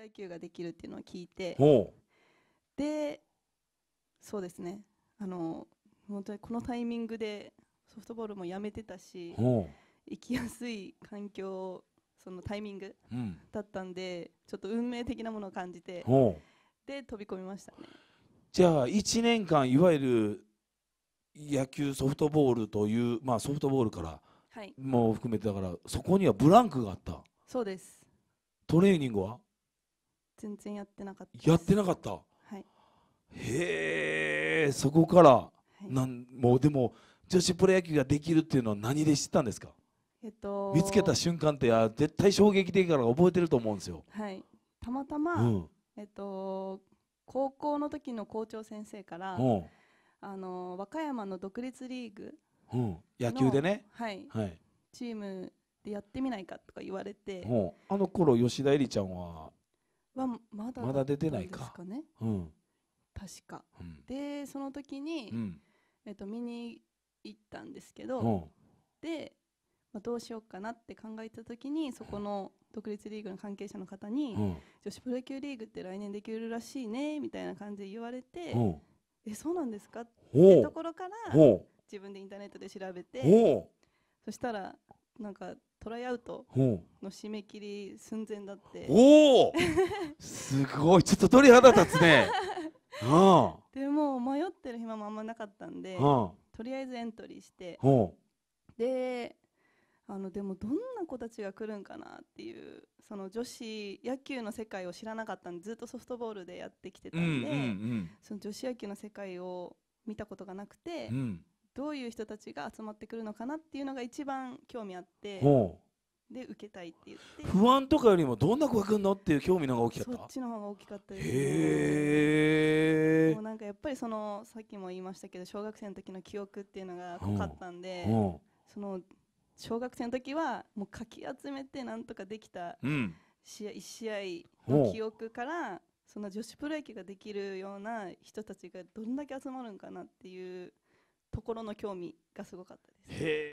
野球ができるっていうのを聞いてでそうですねあの本当にこのタイミングでソフトボールもやめてたし行きやすい環境そのタイミングだったんでちょっと運命的なものを感じてで飛び込みましたねじゃあ1年間いわゆる野球ソフトボールというまあソフトボールからもう含めてだからそこにはブランクがあったそうですトレーニングは全然やってなかったやってなかった、はい、へえそこから、はい、なんもうでも女子プロ野球ができるっていうのは何で知ったんですかえっと、見つけた瞬間って絶対衝撃的から覚えてると思うんですよ。はい、たまたま、うん、えっと、高校の時の校長先生からあの和歌山の独立リーグ、うん、野球でね、はい、はい、チームでやってみないかとか言われてあの頃吉田絵里ちゃんははまだまだ出てないか。ね、うん、確か、うん、でその時に、うん、えっと、見に行ったんですけど、で、まあ、どうしようかなって考えた時にそこの独立リーグの関係者の方に、女子プロ野球リーグって来年できるらしいねみたいな感じで言われて、えそうなんですかってところから自分でインターネットで調べてそしたらなんかトライアウトの締め切り寸前だっておおすごいちょっと鳥肌立つねああ でも迷ってる暇もあんまなかったんでとりあえずエントリーしてであのでもどんな子たちが来るんかなっていうその女子野球の世界を知らなかったんでずっとソフトボールでやってきてたんで、うんうんうん、その女子野球の世界を見たことがなくて、うん、どういう人たちが集まってくるのかなっていうのが一番興味あってで受けたいって言って不安とかよりもどんな子が来るのっていう興味の方が大きかったそっちの方が大きかったです、ね、へえもうなんかやっぱりそのさっきも言いましたけど小学生の時の記憶っていうのが濃かったんでその小学生の時はもうかき集めてなんとかできた試合、うん、1試合の記憶からその女子プロ野球ができるような人たちがどんだけ集まるんかなっていうところの興味がすごかったです。